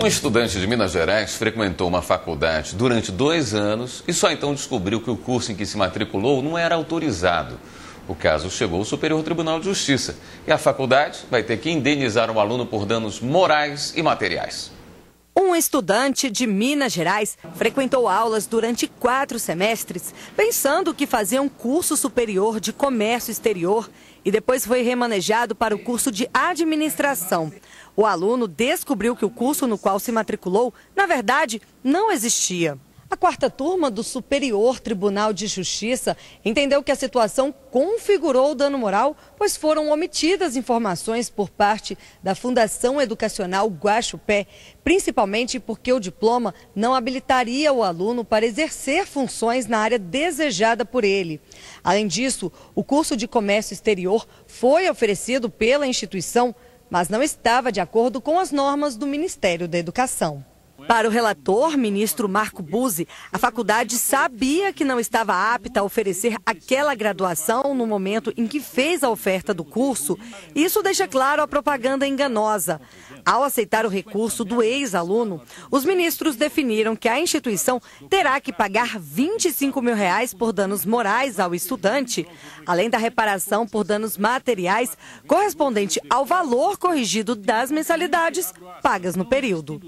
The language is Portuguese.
Um estudante de Minas Gerais frequentou uma faculdade durante dois anos e só então descobriu que o curso em que se matriculou não era autorizado. O caso chegou ao Superior Tribunal de Justiça e a faculdade vai ter que indenizar o aluno por danos morais e materiais. Um estudante de Minas Gerais frequentou aulas durante quatro semestres, pensando que fazia um curso superior de comércio exterior e depois foi remanejado para o curso de administração. O aluno descobriu que o curso no qual se matriculou, na verdade, não existia. A quarta turma do Superior Tribunal de Justiça entendeu que a situação configurou o dano moral, pois foram omitidas informações por parte da Fundação Educacional Guaxupé, principalmente porque o diploma não habilitaria o aluno para exercer funções na área desejada por ele. Além disso, o curso de comércio exterior foi oferecido pela instituição, mas não estava de acordo com as normas do Ministério da Educação. Para o relator, ministro Marco Buzzi, a faculdade sabia que não estava apta a oferecer aquela graduação no momento em que fez a oferta do curso. Isso deixa claro a propaganda enganosa. Ao aceitar o recurso do ex-aluno, os ministros definiram que a instituição terá que pagar 25 mil reais por danos morais ao estudante, além da reparação por danos materiais correspondente ao valor corrigido das mensalidades pagas no período.